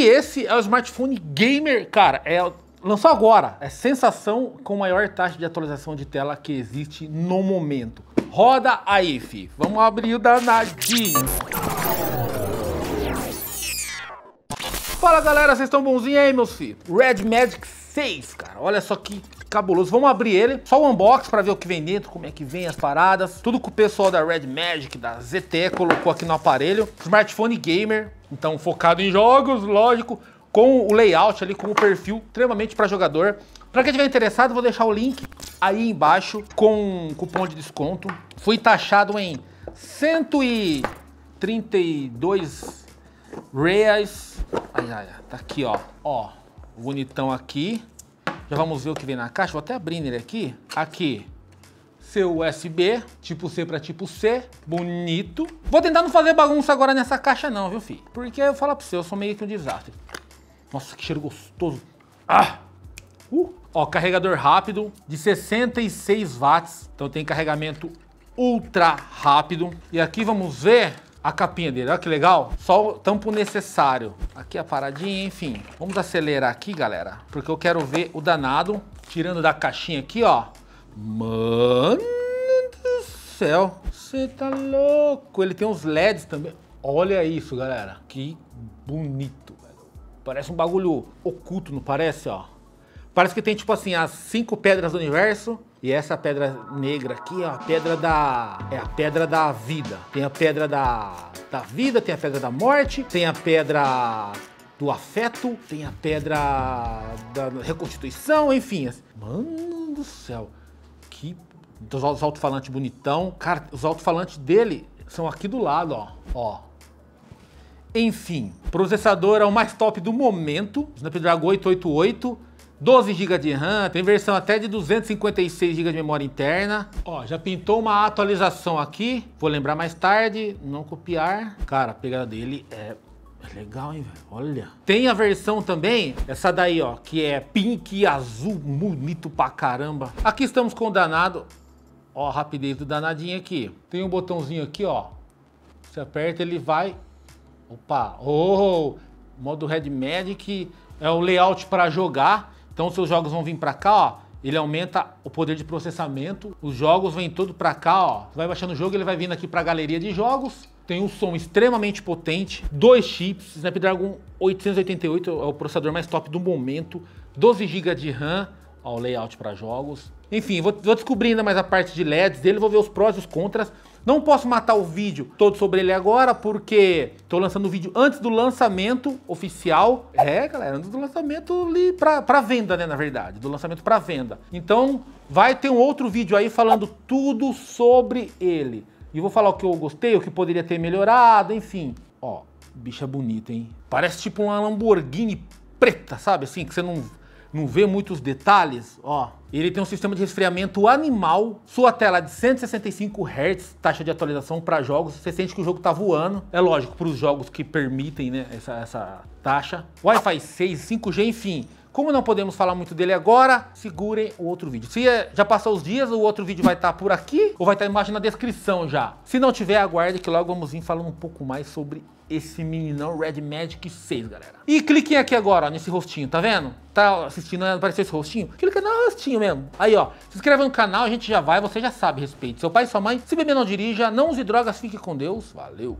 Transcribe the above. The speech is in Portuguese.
E esse é o smartphone gamer, cara, é lançou agora. É sensação com maior taxa de atualização de tela que existe no momento. Roda aí, fi. Vamos abrir o danadinho. Fala galera, vocês estão bonzinhos aí, meus filhos? Red Magic 6, cara. Olha só que cabuloso. Vamos abrir ele, só o unbox para ver o que vem dentro, como é que vem as paradas. Tudo que o pessoal da Red Magic, da ZTE colocou aqui no aparelho. Smartphone gamer, então focado em jogos, lógico, com o layout ali, com o perfil extremamente para jogador. Para quem estiver interessado, vou deixar o link aí embaixo com um cupom de desconto. Fui taxado em 132 reais. Ai, ai, tá aqui, ó. Ó, bonitão aqui. Já vamos ver o que vem na caixa. Vou até abrir ele aqui. Aqui, seu USB, tipo C para tipo C, bonito. Vou tentar não fazer bagunça agora nessa caixa não, viu, filho? Porque eu falo para você, eu sou meio que um desastre. Nossa, que cheiro gostoso. Ah! Uh! Ó, carregador rápido de 66 watts. Então tem carregamento ultra rápido. E aqui vamos ver a capinha dele, olha que legal. Só o tampo necessário. Aqui a paradinha, enfim. Vamos acelerar aqui, galera, porque eu quero ver o danado tirando da caixinha aqui, ó. Mano do céu, você tá louco. Ele tem uns LEDs também. Olha isso, galera. Que bonito, velho. Parece um bagulho oculto, não parece, ó? Parece que tem, tipo assim, as cinco pedras do universo e essa pedra negra aqui é a pedra da é a pedra da vida. Tem a pedra da da vida, tem a pedra da morte, tem a pedra do afeto, tem a pedra da reconstituição, enfim. Mano do céu. Que os alto-falantes bonitão. Cara, os alto-falantes dele são aqui do lado, ó. Ó, enfim, processador é o mais top do momento, Snapdragon 888, 12 GB de RAM, tem versão até de 256 GB de memória interna. Ó, já pintou uma atualização aqui, vou lembrar mais tarde, não copiar. Cara, a pegada dele é legal, hein, velho? Olha. Tem a versão também, essa daí, ó, que é pink e azul, bonito pra caramba. Aqui estamos com o danado. Ó, a rapidez do danadinho aqui. Tem um botãozinho aqui, ó. Você aperta, ele vai... Opa! Oh! Modo Red Magic é o layout para jogar. Então, seus jogos vão vir para cá, ó. Ele aumenta o poder de processamento. Os jogos vêm todo para cá, ó. vai baixando o jogo, ele vai vindo aqui para a galeria de jogos. Tem um som extremamente potente, dois chips, Snapdragon 888 é o processador mais top do momento, 12 GB de RAM, ao layout para jogos. Enfim, vou, vou descobrir ainda mais a parte de LEDs dele, vou ver os prós e os contras. Não posso matar o vídeo todo sobre ele agora, porque estou lançando o vídeo antes do lançamento oficial. É, galera, antes do lançamento para venda, né, na verdade, do lançamento para venda. Então, vai ter um outro vídeo aí falando tudo sobre ele. E vou falar o que eu gostei, o que poderia ter melhorado, enfim. Ó, bicha bonita, hein? Parece tipo uma Lamborghini preta, sabe? Assim, que você não não vê muitos detalhes, ó, ele tem um sistema de resfriamento animal, sua tela é de 165 Hz, taxa de atualização para jogos, você sente que o jogo tá voando. É lógico, para os jogos que permitem né, essa, essa taxa. Wi-Fi 6, 5G, enfim, como não podemos falar muito dele agora, segurem o outro vídeo. Se eh, já passou os dias, o outro vídeo vai estar tá por aqui ou vai estar tá embaixo na descrição já. Se não tiver, aguarde que logo vamos vir falando um pouco mais sobre esse meninão Red Magic 6, galera. E cliquem aqui agora, ó, nesse rostinho, tá vendo? Tá assistindo, né? apareceu esse rostinho? Clica no rostinho mesmo. Aí, ó, se inscreve no canal, a gente já vai, você já sabe, respeite seu pai e sua mãe. Se beber, não dirija, não use drogas, fique com Deus. Valeu!